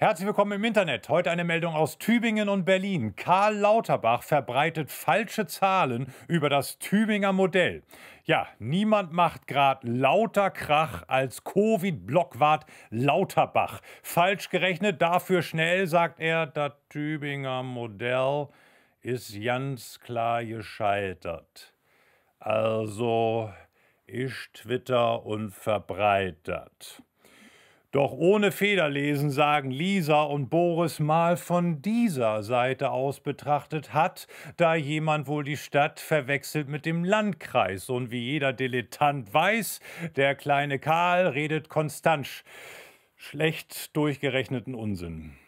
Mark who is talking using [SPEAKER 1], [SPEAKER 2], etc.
[SPEAKER 1] Herzlich willkommen im Internet. Heute eine Meldung aus Tübingen und Berlin. Karl Lauterbach verbreitet falsche Zahlen über das Tübinger Modell. Ja, niemand macht gerade lauter Krach als Covid-Blockwart Lauterbach. Falsch gerechnet, dafür schnell sagt er, das Tübinger Modell ist ganz klar gescheitert. Also, ist twitter und doch ohne Federlesen sagen Lisa und Boris mal von dieser Seite aus betrachtet hat, da jemand wohl die Stadt verwechselt mit dem Landkreis. Und wie jeder Dilettant weiß, der kleine Karl redet konstant Schlecht durchgerechneten Unsinn.